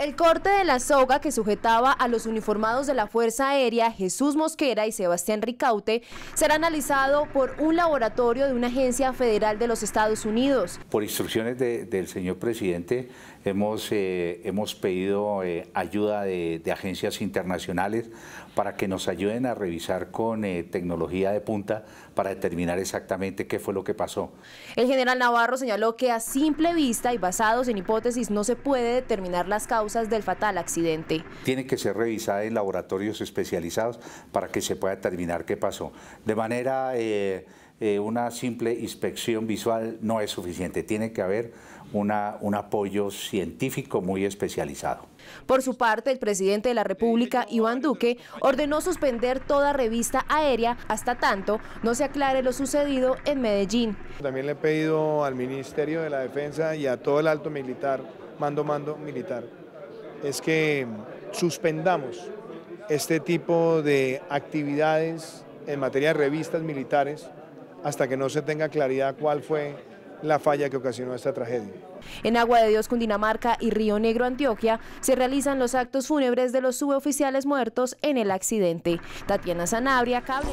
El corte de la soga que sujetaba a los uniformados de la Fuerza Aérea Jesús Mosquera y Sebastián Ricaute será analizado por un laboratorio de una agencia federal de los Estados Unidos. Por instrucciones del señor presidente hemos, eh, hemos pedido eh, ayuda de, agencias internacionales para que nos ayuden a revisar con eh, tecnología de punta para determinar exactamente qué fue lo que pasó. El general Navarro señaló que a simple vista y basados en hipótesis no se puede determinar las causas del fatal accidente. Tiene que ser revisada en laboratorios especializados para que se pueda determinar qué pasó. De manera, eh, eh, una simple inspección visual no es suficiente, tiene que haber un apoyo científico muy especializado. Por su parte, el presidente de la República, Iván Duque, ordenó suspender toda revista aérea hasta tanto no se aclare lo sucedido en Medellín. También le he pedido al Ministerio de la Defensa y a todo el alto militar, mando, mando militar, es que suspendamos este tipo de actividades en materia de revistas militares hasta que no se tenga claridad cuál fue la falla que ocasionó esta tragedia. En Agua de Dios, Cundinamarca y Río Negro, Antioquia, se realizan los actos fúnebres de los suboficiales muertos en el accidente. Tatiana Sanabria, Cable.